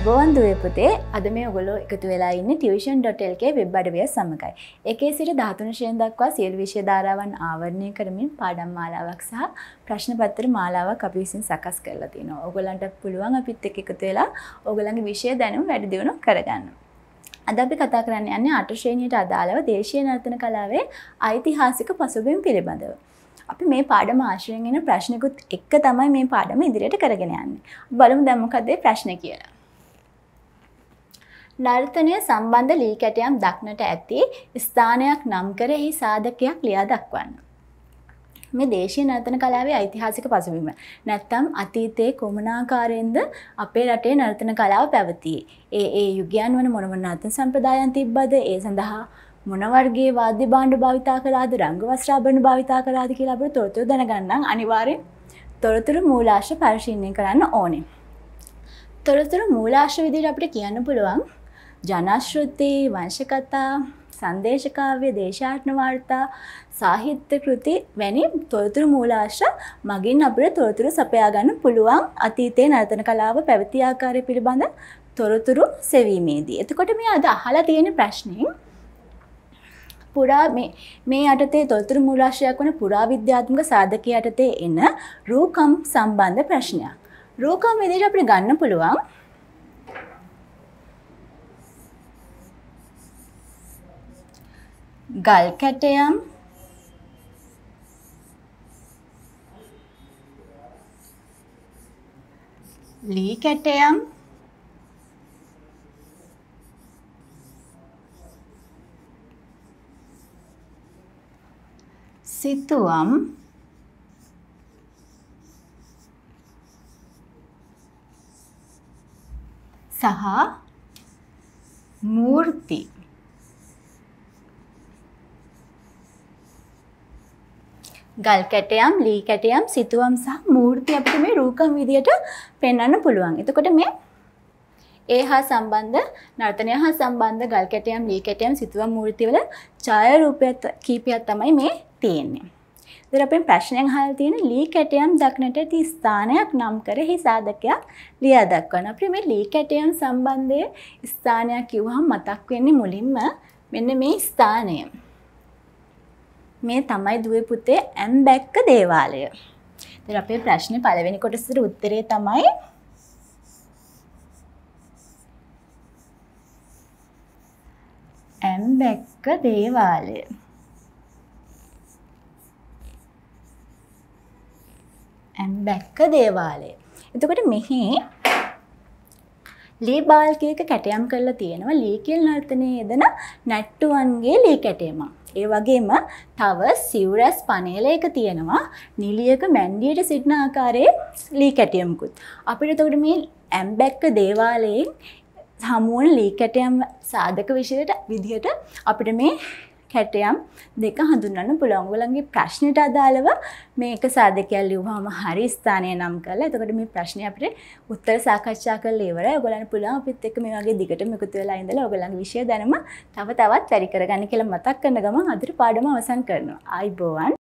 අයිබෝන් දුව පුතේ අද මේ ඔගොලෝ එකතු වෙලා ඉන්න ටියවෂන් ඩොටල්ගේ වෙබ් අඩවිය සමඟයි. එකේ සිට ධාතුන ශයෙන් දක්වා සියල් විශෂ ධාරාවන් ආවරණය කරමින් පාඩම් මාලාවක් සහ ප්‍රශ්නපත්තර මාලාවක් අපි විසින් සකස් කරලා තින ඔගොලන්ට පුළුවන් අපිත් එක එකතු වෙලා ඔගොලන්ගේ විෂය දැනුම් වැඩි දියුණු කරගන්න. අද අපි කතා කරන්න යන්නේ අටශ්‍රේණයට අදාළව දේශය නර්තන කලාවේ අයිතිහාසික පසුබෙන් පිළිබඳව. අපි මේ පාඩම ආශ්‍රයෙන්ගෙන ප්‍රශ්නකුත් එක්ක තමයි මේ පාඩම ඉදිරියට කරගෙන යන්න. බලමු දැම්මකදේ ප්‍රශ්න කියලා. නර්තනය සම්බන්ධ ලී කැටයම් දක්නට ඇති ස්ථානයක් නම් කර එහි සාධකයක් ලියා දක්වන්න. මේ දේශය නර්තන කලාවේ ඓතිහාසික පසුබිම. නැත්තම් අතීතයේ කොමනාකාරයෙන්ද අපේ රටේ නර්තන කලාව පැවතියේ. ඒ ඒ යුගයන් වන මොනම නර්තන සම්ප්‍රදායන් තිබ්බද ඒ සඳහා මොනවර්ගේ වාද්‍ය බාණ්ඩ භාවිතා කලාද රංගවස්ත්‍රාභරණ භාවිතා කලාද කියලා අපිට තොරතුරු දැනගන්න අනිවාර්යෙන් තොරතුරු මූලාශ්‍ර පරිශීලනය කරන්න ඕනේ. තොරතුරු මූලාශ්‍ර විදිහට අපිට කියන්න පුළුවන් ජනශ්‍රෘති වංශකතා සංදේශකාව්‍ය දේශාත්න වාර්තා සාහිත්‍ය කෘති වැනි තොරතුරු මූලාශ්‍ර මගින් අපට තොරතුරු සපයා ගන්න පුළුවන් අතීතයේ නර්තන කලාව පැවති ආකාරය පිළිබඳ තොරතුරු සෙවීමේදී. එතකොට මේ අද අහලා තියෙන ප්‍රශ්නෙන් පුරා මේ මේ යටතේ තොරතුරු මූලාශ්‍රයක් වන පුරාවිද්‍යාත්මක සාධකයේ යටතේ එන රූකම් සම්බන්ධ ප්‍රශ්නයක්. රූකම් විදිහට අපිට ගන්න පුළුවන් ගල් කැටයම් ලී කැටයම් සිතුවම් සහ මූර්ති ගල් කැටයම් ලී කැටයම් සිතුවම් සහ මූර්ති අපිට මේ රූකම් විදියට පෙන්වන්න පුළුවන්. එතකොට මේ ඒ හා සම්බන්ධ නර්තනය හා සම්බන්ධ ගල් කැටයම් ලී කැටයම් සිතුවම් මූර්තිවල ඡාය රූපයක් කීපයක් තමයි මේ තියෙන්නේ. ඉතින් අපෙන් ප්‍රශ්නයක් අහලා තියෙන ලී කැටයම් දක්නට ඇති ස්ථානයක් නම් කර හි සාධකයක් ලියා දක්වනවා. අපිට මේ ලී කැටයම් සම්බන්ධයේ ස්ථානයක් කිව්වහම මතක් වෙන්නේ මුලින්ම මෙන්න මේ ස්ථානය. මේ තමයි දුවේ පුතේ ඇම්බැක්ක දේවාලය. ඉතින් අපේ ප්‍රශ්නේ පළවෙනි කොටසට උත්තරේ තමයි ඇම්බැක්ක දේවාලය. ඇම්බැක්ක දේවාලය. එතකොට මෙහි ලී බාල්කයක කැටයම් කරලා තියෙනවා ලීකෙල් නර්තනය යෙදෙන නැට්ටුවන්ගේ ලී කැටේමක්. ඒ වගේම තව සිවරැස් පනේලයක තියෙනවා නිලියක මැන්ඩියට සිටින ආකාරයේ ලී කැටියම්කුත්. අපිට තොට මේ ඇම්බැක්ක දේවාලයෙන් හමුවන් ලී කැටයම් සාධක විෂයට විදිහට අපිට මේ කැටයම් දෙක හඳුන්න්න පුළොංගලන්ගේ ප්‍රශ්නයට අදාළව මේක සාධකයක් ලිව්වාම හරි ස්ථානය නම් කලා එතකට මේ ප්‍රශ්නය අපට උත්තර සාකච්ඡා කල ඒවර ගලන් පුළා අපිත් එක් මේ වගේ දිගට මිකුතු වෙලා ඉඳලා ඔගලන් විශය දැනම තව තවත් වැරි කරගන්න කියලා මතක් කරන ගම අදර පාඩම අවසන් කරනවා අයිබෝවන්